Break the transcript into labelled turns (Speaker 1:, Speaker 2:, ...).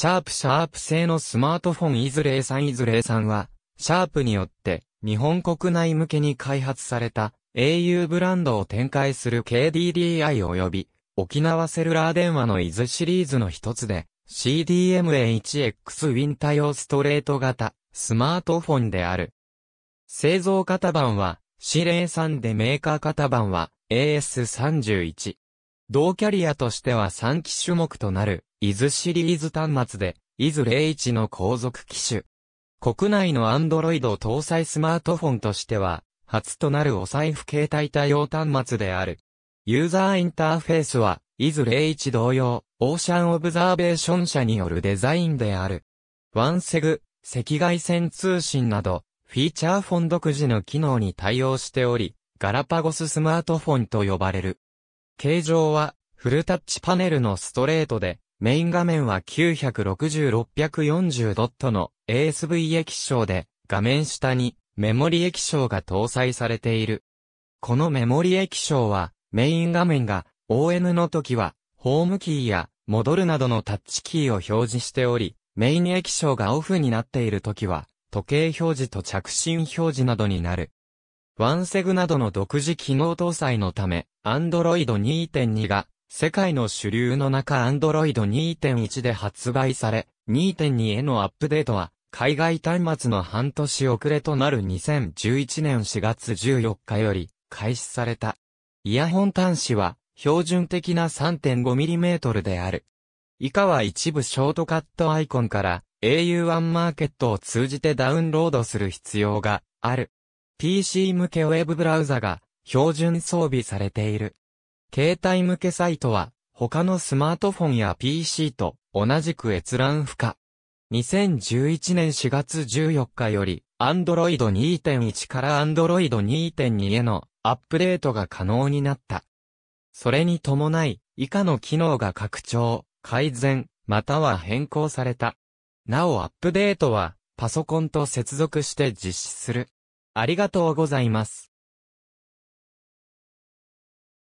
Speaker 1: シャープシャープ製のスマートフォンいずイ3いずれ3は、シャープによって日本国内向けに開発された au ブランドを展開する KDDI 及び沖縄セルラー電話のイズシリーズの一つで CDMA1X ウィン対応ストレート型スマートフォンである。製造型番は C03 でメーカー型番は AS31。同キャリアとしては3機種目となる伊豆シリーズ端末で、伊豆01の後続機種。国内のアンドロイド搭載スマートフォンとしては、初となるお財布携帯対応端末である。ユーザーインターフェースは、伊豆01同様、オーシャンオブザーベーション社によるデザインである。ワンセグ、赤外線通信など、フィーチャーフォン独自の機能に対応しており、ガラパゴススマートフォンと呼ばれる。形状は、フルタッチパネルのストレートで、メイン画面は960-640ドットの ASV 液晶で、画面下にメモリ液晶が搭載されている。このメモリ液晶は、メイン画面が ON の時は、ホームキーや戻るなどのタッチキーを表示しており、メイン液晶がオフになっている時は、時計表示と着信表示などになる。ワンセグなどの独自機能搭載のため、Android 2.2が世界の主流の中 Android 2.1で発売され、2.2へのアップデートは、海外端末の半年遅れとなる2011年4月14日より開始された。イヤホン端子は標準的な 3.5mm である。以下は一部ショートカットアイコンから au1 マーケットを通じてダウンロードする必要がある。PC 向けウェブブラウザが標準装備されている。携帯向けサイトは、他のスマートフォンや PC と同じく閲覧不可。2011年4月14日より、Android 2.1から Android 2.2へのアップデートが可能になった。それに伴い、以下の機能が拡張、改善、または変更された。なおアップデートは、パソコンと接続して実施する。ありがとうございます。